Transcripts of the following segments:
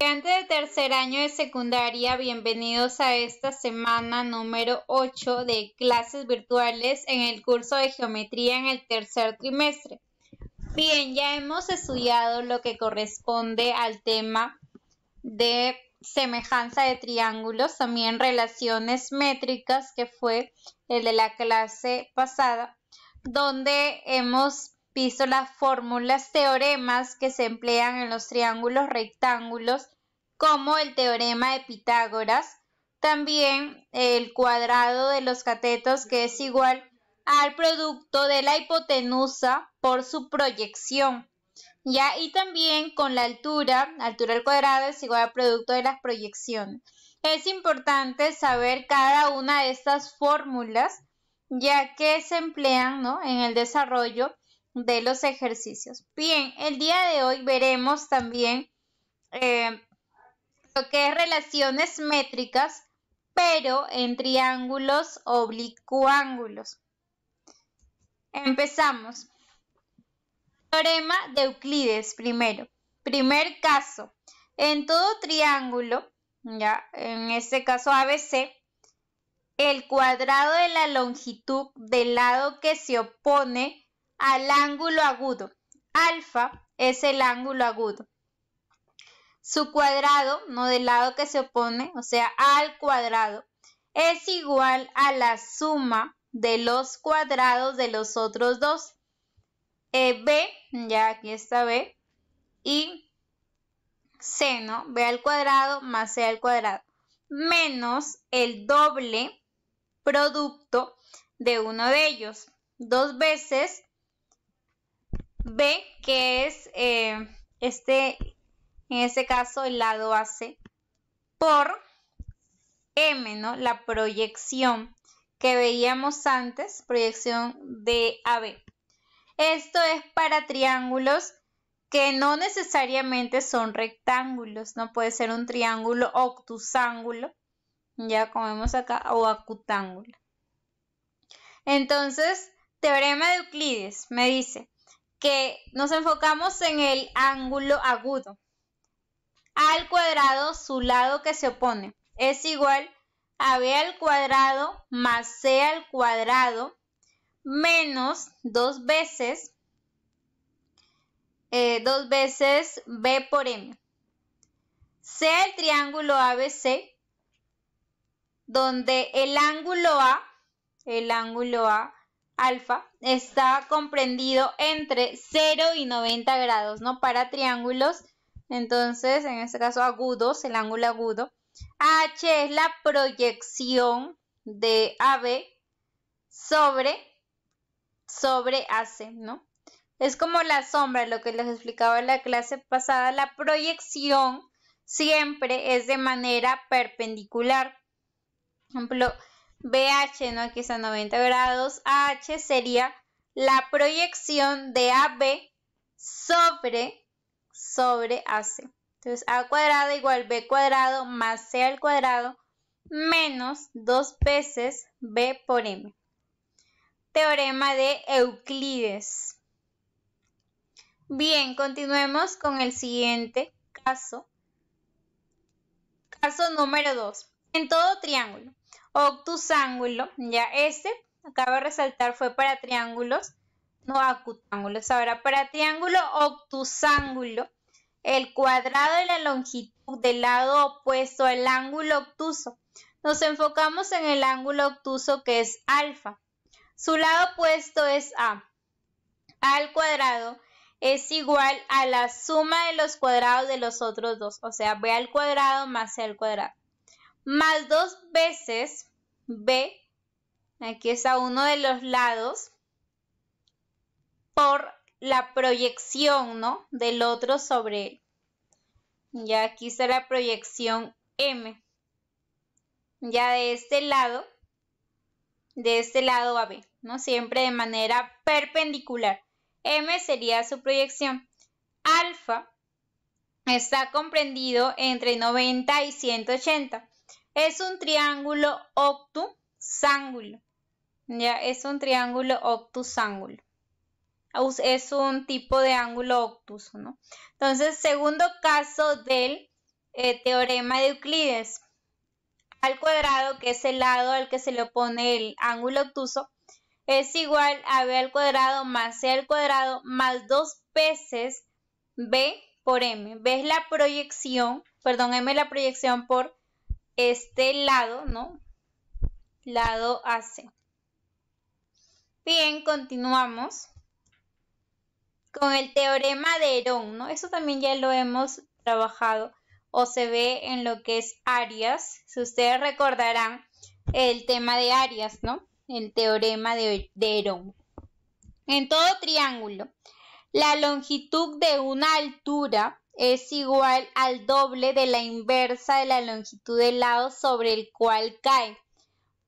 Estudiantes de tercer año de secundaria, bienvenidos a esta semana número 8 de clases virtuales en el curso de geometría en el tercer trimestre. Bien, ya hemos estudiado lo que corresponde al tema de semejanza de triángulos, también relaciones métricas, que fue el de la clase pasada, donde hemos las fórmulas teoremas que se emplean en los triángulos rectángulos, como el teorema de Pitágoras, también el cuadrado de los catetos que es igual al producto de la hipotenusa por su proyección. ¿ya? Y también con la altura, altura al cuadrado es igual al producto de las proyecciones. Es importante saber cada una de estas fórmulas, ya que se emplean en el desarrollo de los ejercicios. Bien, el día de hoy veremos también eh, lo que es relaciones métricas, pero en triángulos oblicuángulos. Empezamos. Teorema de Euclides primero. Primer caso. En todo triángulo, ya en este caso ABC, el cuadrado de la longitud del lado que se opone al ángulo agudo. Alfa es el ángulo agudo. Su cuadrado, no del lado que se opone, o sea, al cuadrado, es igual a la suma de los cuadrados de los otros dos. Eh, B, ya aquí está B, y seno, B al cuadrado más C al cuadrado, menos el doble producto de uno de ellos, dos veces B, que es eh, este, en este caso el lado AC, por M, ¿no? La proyección que veíamos antes, proyección de AB. Esto es para triángulos que no necesariamente son rectángulos, ¿no? Puede ser un triángulo octusángulo, ya como vemos acá, o acutángulo. Entonces, teorema de Euclides me dice que nos enfocamos en el ángulo agudo. A al cuadrado, su lado que se opone, es igual a b al cuadrado más c al cuadrado menos dos veces, eh, dos veces b por m. C el triángulo ABC, donde el ángulo A, el ángulo A alfa está comprendido entre 0 y 90 grados, ¿no? Para triángulos, entonces en este caso agudos, el ángulo agudo. H es la proyección de AB sobre, sobre AC, ¿no? Es como la sombra, lo que les explicaba en la clase pasada, la proyección siempre es de manera perpendicular. Por ejemplo, BH, ¿no? Aquí está 90 grados. AH sería la proyección de AB sobre, sobre AC. Entonces, A cuadrado igual B cuadrado más C al cuadrado menos dos veces B por M. Teorema de Euclides. Bien, continuemos con el siguiente caso. Caso número 2. En todo triángulo, octusángulo, ya este, acabo resaltar, fue para triángulos, no acutángulos. Ahora, para triángulo octusángulo, el cuadrado de la longitud del lado opuesto al ángulo obtuso. Nos enfocamos en el ángulo obtuso que es alfa. Su lado opuesto es A. A al cuadrado es igual a la suma de los cuadrados de los otros dos. O sea, B al cuadrado más C al cuadrado más dos veces B, aquí es a uno de los lados, por la proyección, ¿no? Del otro sobre él. Ya aquí está la proyección M. Ya de este lado, de este lado a B, ¿no? Siempre de manera perpendicular. M sería su proyección. Alfa está comprendido entre 90 y 180. Es un triángulo octusángulo. Ya, es un triángulo octusángulo. Es un tipo de ángulo obtuso ¿no? Entonces, segundo caso del eh, teorema de Euclides. Al cuadrado, que es el lado al que se le opone el ángulo obtuso, es igual a b al cuadrado más c al cuadrado más dos veces b por m. ves la proyección, perdón, m es la proyección por este lado, ¿no? Lado AC. Bien, continuamos con el teorema de Herón, ¿no? Eso también ya lo hemos trabajado o se ve en lo que es Arias. Si ustedes recordarán el tema de Arias, ¿no? El teorema de, de Herón. En todo triángulo, la longitud de una altura es igual al doble de la inversa de la longitud del lado sobre el cual cae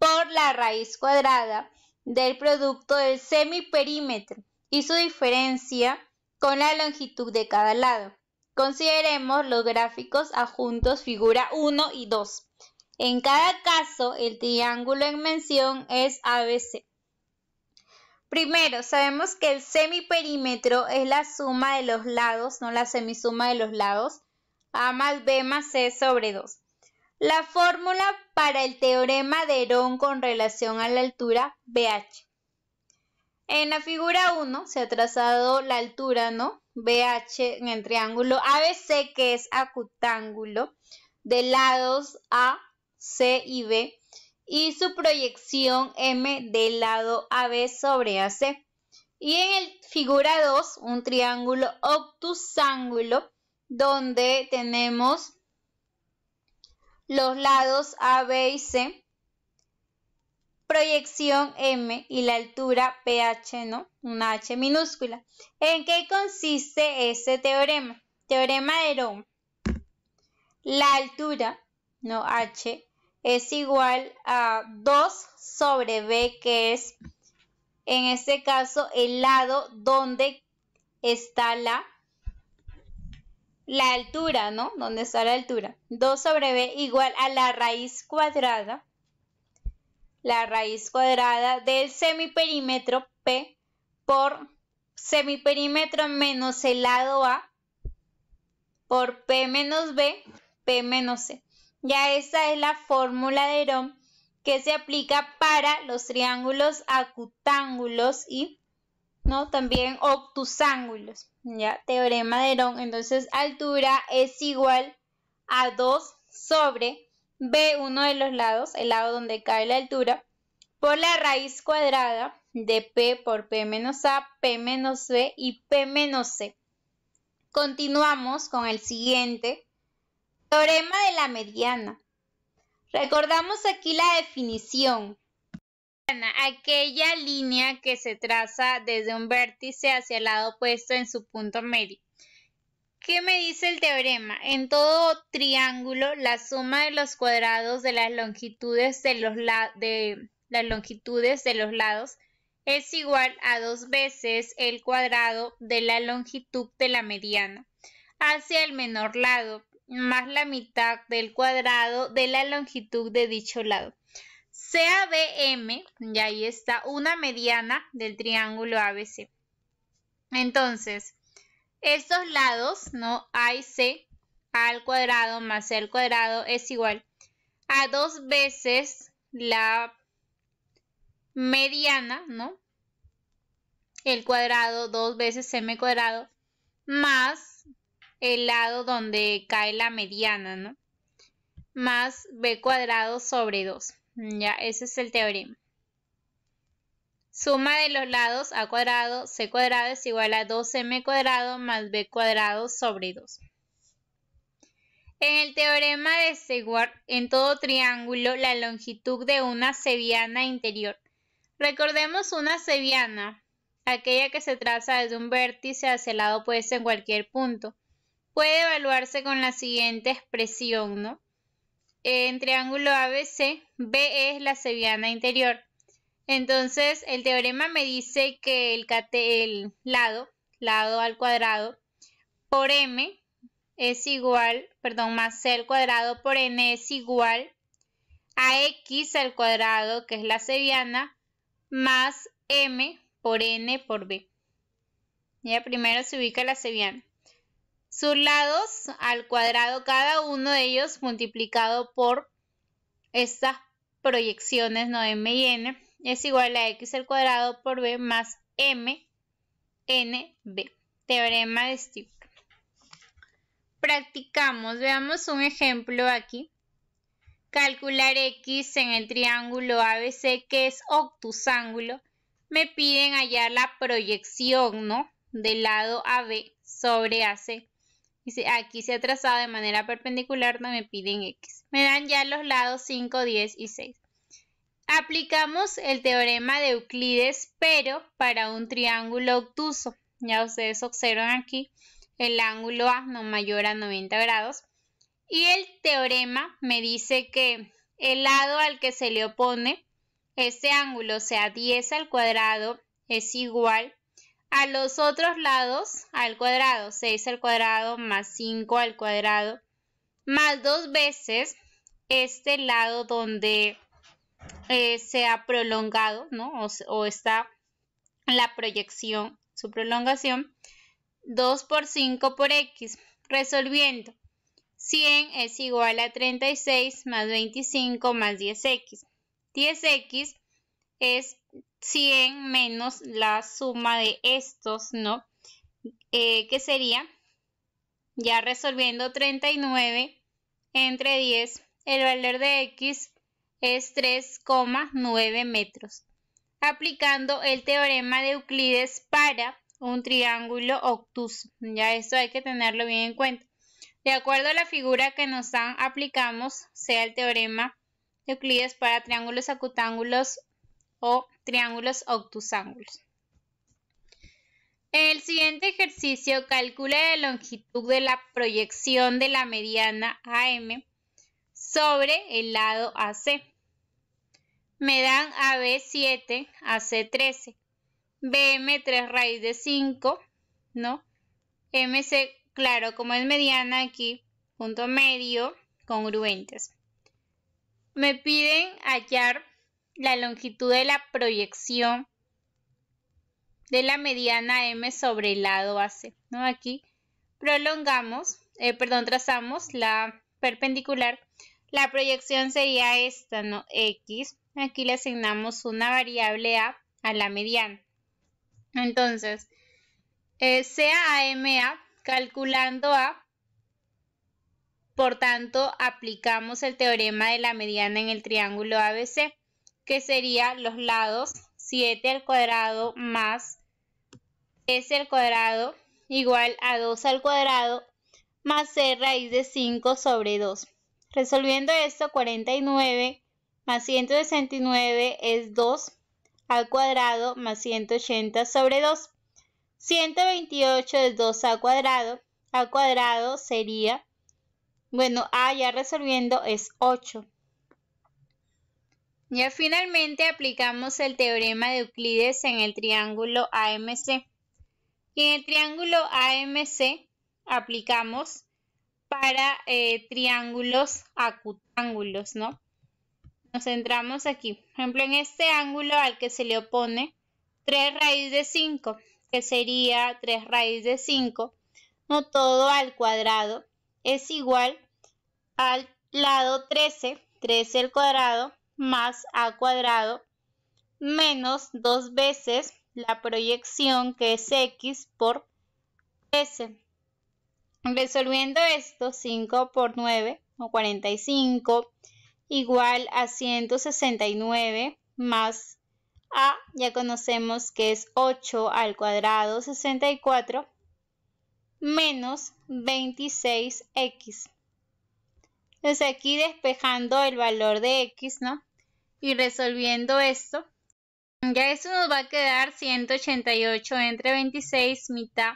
por la raíz cuadrada del producto del semiperímetro y su diferencia con la longitud de cada lado. Consideremos los gráficos adjuntos figura 1 y 2. En cada caso, el triángulo en mención es ABC. Primero, sabemos que el semiperímetro es la suma de los lados, no la semisuma de los lados, a más b más c sobre 2. La fórmula para el teorema de Herón con relación a la altura BH. En la figura 1 se ha trazado la altura, ¿no? BH en el triángulo ABC, que es acutángulo, de lados A, C y B, y su proyección M del lado AB sobre AC. Y en el figura 2, un triángulo obtusángulo donde tenemos los lados AB y C, proyección M y la altura PH, ¿no? Una H minúscula. ¿En qué consiste ese teorema? Teorema de Roma. La altura, no H, es igual a 2 sobre B, que es en este caso el lado donde está la, la altura, ¿no? Donde está la altura. 2 sobre B igual a la raíz cuadrada, la raíz cuadrada del semiperímetro P por semiperímetro menos el lado A por P menos B, P menos C. Ya esa es la fórmula de Herón que se aplica para los triángulos acutángulos y ¿no? también octusángulos. Ya, teorema de Herón. Entonces, altura es igual a 2 sobre b, uno de los lados, el lado donde cae la altura, por la raíz cuadrada de p por p menos a, p menos b y p menos c. Continuamos con el siguiente Teorema de la mediana. Recordamos aquí la definición. Aquella línea que se traza desde un vértice hacia el lado opuesto en su punto medio. ¿Qué me dice el teorema? En todo triángulo, la suma de los cuadrados de las longitudes de los, de las longitudes de los lados es igual a dos veces el cuadrado de la longitud de la mediana hacia el menor lado más la mitad del cuadrado de la longitud de dicho lado. CABM, y ahí está una mediana del triángulo ABC. Entonces, estos lados, ¿no? A y C, al cuadrado más C al cuadrado es igual a dos veces la mediana, ¿no? El cuadrado, dos veces m cuadrado, más el lado donde cae la mediana, ¿no? Más b cuadrado sobre 2. Ya, ese es el teorema. Suma de los lados a cuadrado, c cuadrado es igual a 2m cuadrado más b cuadrado sobre 2. En el teorema de Seward, en todo triángulo, la longitud de una seviana interior. Recordemos una seviana, aquella que se traza desde un vértice hacia el lado opuesto en cualquier punto puede evaluarse con la siguiente expresión, ¿no? En triángulo ABC, B es la sebiana interior. Entonces, el teorema me dice que el, lado, lado al cuadrado, por m es igual, perdón, más c al cuadrado por n es igual a x al cuadrado, que es la sebiana, más m por n por b. Ya primero se ubica la sebiana sus lados al cuadrado cada uno de ellos multiplicado por estas proyecciones no m y n es igual a x al cuadrado por b más m n b teorema de Stewart. practicamos veamos un ejemplo aquí calcular x en el triángulo ABC que es octusángulo me piden hallar la proyección no del lado AB sobre AC aquí se ha trazado de manera perpendicular, no me piden x. Me dan ya los lados 5, 10 y 6. Aplicamos el teorema de Euclides, pero para un triángulo obtuso. Ya ustedes observan aquí el ángulo A no mayor a 90 grados. Y el teorema me dice que el lado al que se le opone, ese ángulo, sea 10 al cuadrado, es igual a los otros lados al cuadrado, 6 al cuadrado más 5 al cuadrado, más dos veces este lado donde eh, se ha prolongado, ¿no? O, o, está la proyección, su prolongación, 2 por 5 por x, resolviendo. 100 es igual a 36 más 25 más 10x. 10x es 100 menos la suma de estos, ¿no? Eh, que sería, ya resolviendo 39 entre 10, el valor de x es 3,9 metros. Aplicando el teorema de Euclides para un triángulo obtuso. Ya esto hay que tenerlo bien en cuenta. De acuerdo a la figura que nos dan, aplicamos sea el teorema de Euclides para triángulos acutángulos o triángulos obtusángulos. En el siguiente ejercicio, Calcula la longitud de la proyección de la mediana AM sobre el lado AC. Me dan AB7, AC13, BM3 raíz de 5, ¿no? MC, claro, como es mediana aquí, punto medio, congruentes. Me piden hallar la longitud de la proyección de la mediana M sobre el lado AC. ¿no? Aquí prolongamos, eh, perdón, trazamos la perpendicular. La proyección sería esta, ¿no? X. Aquí le asignamos una variable A a la mediana. Entonces, eh, sea AMA calculando A, por tanto, aplicamos el teorema de la mediana en el triángulo ABC que sería los lados 7 al cuadrado más s al cuadrado igual a 2 al cuadrado más c raíz de 5 sobre 2. Resolviendo esto, 49 más 169 es 2 al cuadrado más 180 sobre 2. 128 es 2 al cuadrado. Al cuadrado sería, bueno, A ah, ya resolviendo es 8. Ya finalmente aplicamos el teorema de Euclides en el triángulo AMC. Y en el triángulo AMC aplicamos para eh, triángulos acutángulos, ¿no? Nos centramos aquí. Por ejemplo, en este ángulo al que se le opone 3 raíz de 5, que sería 3 raíz de 5, no todo al cuadrado, es igual al lado 13, 13 al cuadrado, más a cuadrado menos dos veces la proyección que es x por s. Resolviendo esto, 5 por 9 o 45 igual a 169 más a, ya conocemos que es 8 al cuadrado 64 menos 26x. Entonces aquí despejando el valor de x, ¿no? Y resolviendo esto, ya eso nos va a quedar 188 entre 26, mitad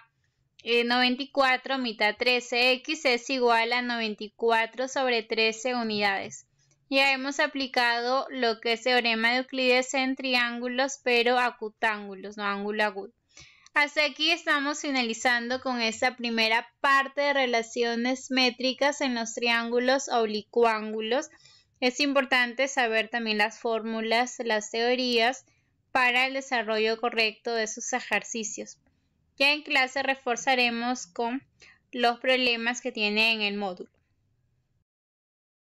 94, eh, mitad 13x es igual a 94 sobre 13 unidades. Ya hemos aplicado lo que es teorema de Euclides en triángulos, pero acutángulos, no ángulo agudo. Hasta aquí estamos finalizando con esta primera parte de relaciones métricas en los triángulos oblicuángulos. Es importante saber también las fórmulas, las teorías para el desarrollo correcto de sus ejercicios. Ya en clase reforzaremos con los problemas que tiene en el módulo.